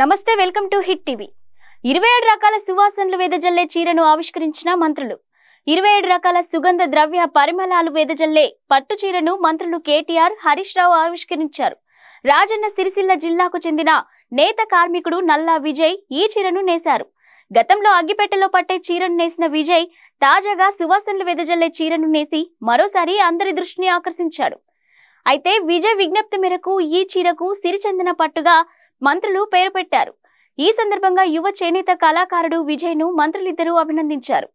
నమస్తే welcome to hit TV ఇరవై ఏడు రకాల సువాసనలు వెదజల్లే చీరను ఆవిష్కరించిన మంత్రులు ఇరవై ఏడు రకాల సుగంధ ద్రవ్య పరిమళాలు వెదజల్లే పట్టు చీరను మంత్రులు కేటీఆర్ హరీష్ రావు ఆవిష్కరించారు రాజన్న సిరిసిల్ల జిల్లాకు చెందిన నేత కార్మికుడు నల్లా విజయ్ ఈ చీరను నేశారు గతంలో అగ్గిపెట్టెలో పట్టే చీరను నేసిన విజయ్ తాజాగా సువాసనలు వెదజల్లే చీరను నేసి మరోసారి అందరి దృష్టిని ఆకర్షించాడు అయితే విజయ్ విజ్ఞప్తి మేరకు ఈ చీరకు సిరిచందన పట్టుగా మంత్రులు పేరు పెట్టారు ఈ సందర్భంగా యువ చేనేత కళాకారుడు విజయ్ ను మంత్రులిద్దరూ అభినందించారు